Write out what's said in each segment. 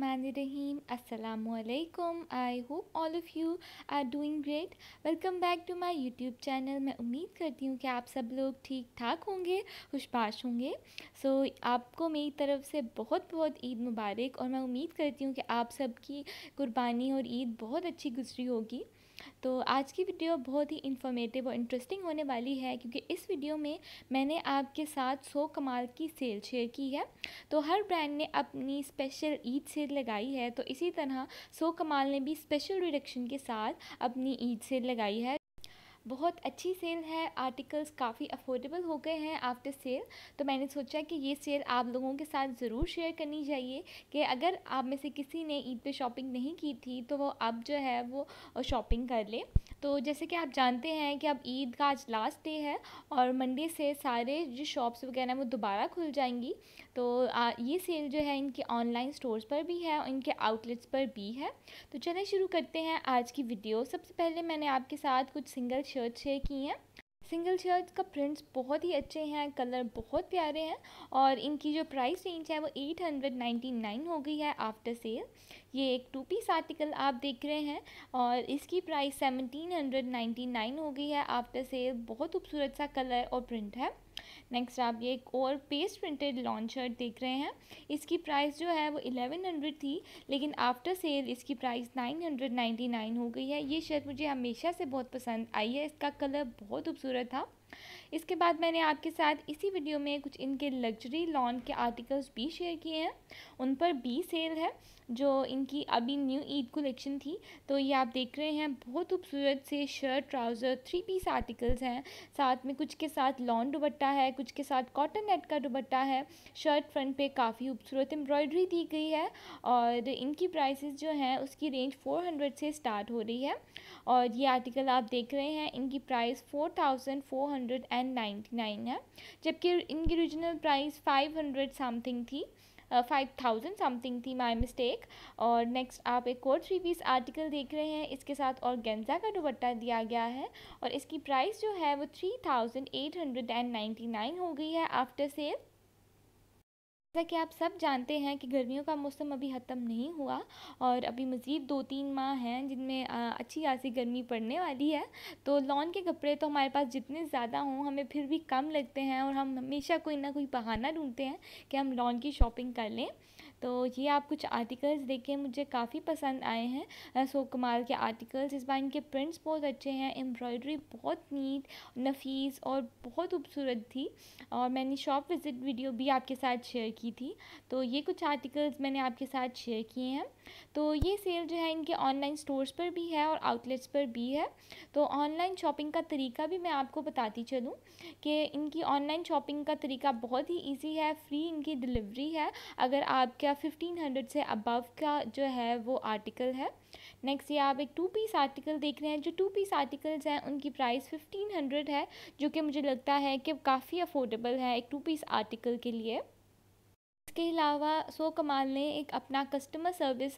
रहमान रहीम अस्सलाम वालेकुम I hope all of you are doing great welcome back to my YouTube channel मैं उम्मीद करती हूँ कि आप सब लोग ठीक ठाक होंगे खुशपाश होंगे सो so, आपको मेरी तरफ से बहुत बहुत ईद मुबारक और मैं उम्मीद करती हूँ कि आप सबकी कुर्बानी और ईद बहुत अच्छी गुजरी होगी तो आज की वीडियो बहुत ही इन्फॉर्मेटिव और इंटरेस्टिंग होने वाली है क्योंकि इस वीडियो में मैंने आपके साथ सो कमाल की सेल शेयर की है तो हर ब्रांड ने अपनी स्पेशल ईद सेल लगाई है तो इसी तरह सो कमाल ने भी स्पेशल रिडक्शन के साथ अपनी ईद सेल लगाई है बहुत अच्छी सेल है आर्टिकल्स काफ़ी अफोर्डेबल हो गए हैं आफ्टर सेल तो मैंने सोचा कि ये सेल आप लोगों के साथ ज़रूर शेयर करनी चाहिए कि अगर आप में से किसी ने ईद पे शॉपिंग नहीं की थी तो वो अब जो है वो शॉपिंग कर ले तो जैसे कि आप जानते हैं कि अब ईद का आज लास्ट डे है और मंडे से सारे जो शॉप्स वगैरह हैं वो दोबारा खुल जाएंगी तो ये सेल जो है इनके ऑनलाइन स्टोर्स पर भी है और इनके आउटलेट्स पर भी है तो चलें शुरू करते हैं आज की वीडियो सबसे पहले मैंने आपके साथ कुछ सिंगल शर्ट शेयर की हैं सिंगल शर्ट का प्रिंट्स बहुत ही अच्छे हैं कलर बहुत प्यारे हैं और इनकी जो प्राइस रेंज है वो एट हंड्रेड नाइन हो गई है आफ्टर सेल ये एक टू पीस आर्टिकल आप देख रहे हैं और इसकी price seventeen hundred ninety nine हो गई है आफ्टर सेल बहुत खूबसूरत सा कलर और प्रिंट है नेक्स्ट आप ये एक और पेस्ट प्रिंटेड लॉन्ग शर्ट देख रहे हैं इसकी प्राइस जो है वो एलेवन हंड्रेड थी लेकिन आफ्टर सेल इसकी price nine hundred ninety nine हो गई है ये शर्ट मुझे हमेशा से बहुत पसंद आई है इसका कलर बहुत खूबसूरत था इसके बाद मैंने आपके साथ इसी वीडियो में कुछ इनके लग्जरी लॉन के आर्टिकल्स भी शेयर किए हैं उन पर भी सेल है जो इनकी अभी न्यू ईद कलेक्शन थी तो ये आप देख रहे हैं बहुत खूबसूरत से shirt trouser three piece articles हैं साथ में कुछ के साथ लॉन दुबट्टा है कुछ के साथ कॉटन नेट का दुबट्टा है शर्ट फ्रंट पे काफ़ी खूबसूरत एम्ब्रॉयडरी दी गई है और इनकी प्राइसेस जो हैं उसकी रेंज हंड्रेड से स्टार्ट हो रही है और ये आर्टिकल आप देख रहे हैं इनकी price four hundred and ninety nine है जबकि इनकी regional price five hundred something थी फाइव थाउजेंड समथिंग थी माय मिस्टेक और नेक्स्ट आप एक और थ्री पीस आर्टिकल देख रहे हैं इसके साथ और गेंजा का दुबट्टा दिया गया है और इसकी प्राइस जो है वो three thousand eight hundred and ninety nine हो गई है आफ्टर सेल जैसा कि आप सब जानते हैं कि गर्मियों का मौसम अभी ख़त्म नहीं हुआ और अभी मज़ीद दो तीन माह हैं जिनमें अच्छी खासी गर्मी पड़ने वाली है तो लॉन के कपड़े तो हमारे पास जितने ज़्यादा हों हमें फिर भी कम लगते हैं और हम हमेशा कोई ना कोई बहाना ढूंढते हैं कि हम लॉन की शॉपिंग कर लें तो ये आप कुछ आर्टिकल्स देखें मुझे काफ़ी पसंद आए हैं सो कमाल के आर्टिकल्स इस बार इनके प्रिंट्स बहुत अच्छे हैं एम्ब्रॉयडरी बहुत नीट नफीस और बहुत खूबसूरत थी और मैंने शॉप विज़िट वीडियो भी आपके साथ शेयर की थी तो ये कुछ आर्टिकल्स मैंने आपके साथ शेयर किए हैं तो ये सेल जो है इनके ऑनलाइन स्टोर्स पर भी है और आउटलेट्स पर भी है तो ऑनलाइन शॉपिंग का तरीका भी मैं आपको बताती चलूँ कि इनकी ऑनलाइन शॉपिंग का तरीका बहुत ही ईजी है फ्री इनकी डिलीवरी है अगर आपके या हंड्रेड से अबव का जो है वो आर्टिकल है नेक्स्ट ये आप एक टू पीस आर्टिकल देख रहे हैं जो टू पीस आर्टिकल्स हैं उनकी प्राइस फ़िफ्टीन हंड्रेड है जो कि मुझे लगता है कि काफ़ी अफोर्डेबल है एक टू पीस आर्टिकल के लिए इसके अलावा सो कमाल ने एक अपना कस्टमर सर्विस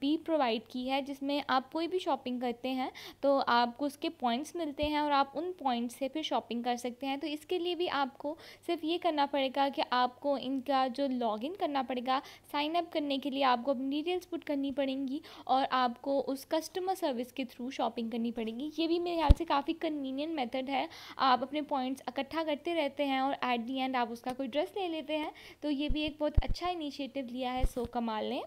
भी प्रोवाइड की है जिसमें आप कोई भी शॉपिंग करते हैं तो आपको उसके पॉइंट्स मिलते हैं और आप उन पॉइंट्स से फिर शॉपिंग कर सकते हैं तो इसके लिए भी आपको सिर्फ ये करना पड़ेगा कि आपको इनका जो लॉगिन करना पड़ेगा साइन अप करने के लिए आपको अपनी डिटेल्स पुट करनी पड़ेंगी और आपको उस कस्टमर सर्विस के थ्रू शॉपिंग करनी पड़ेगी ये भी मेरे ख्याल से काफ़ी कन्वीनियंट मेथड है आप अपने पॉइंट्स इकट्ठा करते रहते हैं और एट दी एंड आप उसका कोई ड्रेस ले लेते हैं तो ये भी एक बहुत बहुत अच्छा इनिशिएटिव लिया है सो कमाल ने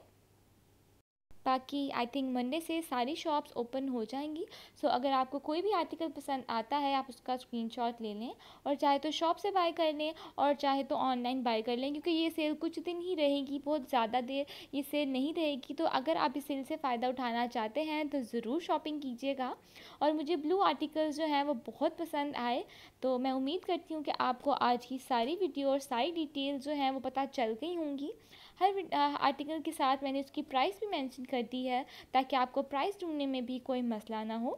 बाकी आई थिंक मंडे से सारी शॉप्स ओपन हो जाएंगी सो so, अगर आपको कोई भी आर्टिकल पसंद आता है आप उसका स्क्रीनशॉट ले लें और चाहे तो शॉप से बाय कर लें और चाहे तो ऑनलाइन बाय कर लें क्योंकि ये सेल कुछ दिन ही रहेगी बहुत ज़्यादा देर ये सेल नहीं रहेगी तो अगर आप इस सेल से फ़ायदा उठाना चाहते हैं तो ज़रूर शॉपिंग कीजिएगा और मुझे ब्लू आर्टिकल्स जो हैं वो बहुत पसंद आए तो मैं उम्मीद करती हूँ कि आपको आज की सारी वीडियो और सारी डिटेल जो हैं वो पता चल गई होंगी हर आर्टिकल के साथ मैंने उसकी प्राइस भी मेंशन कर दी है ताकि आपको प्राइस ढूंढने में भी कोई मसला ना हो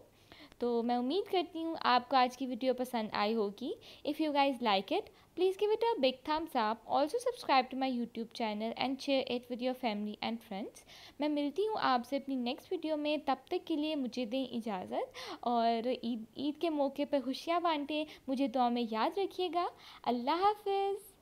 तो मैं उम्मीद करती हूँ आपको आज की वीडियो पसंद आई होगी if you guys like it please give it a big thumbs up also subscribe to my YouTube channel and share it with your family and friends मैं मिलती हूँ आपसे अपनी नेक्स्ट वीडियो में तब तक के लिए मुझे दें इजाज़त और ईद ईद के मौके पर खुशियाँ बांटें मुझे दुआ में याद रखिएगा अल्लाह हाफिज़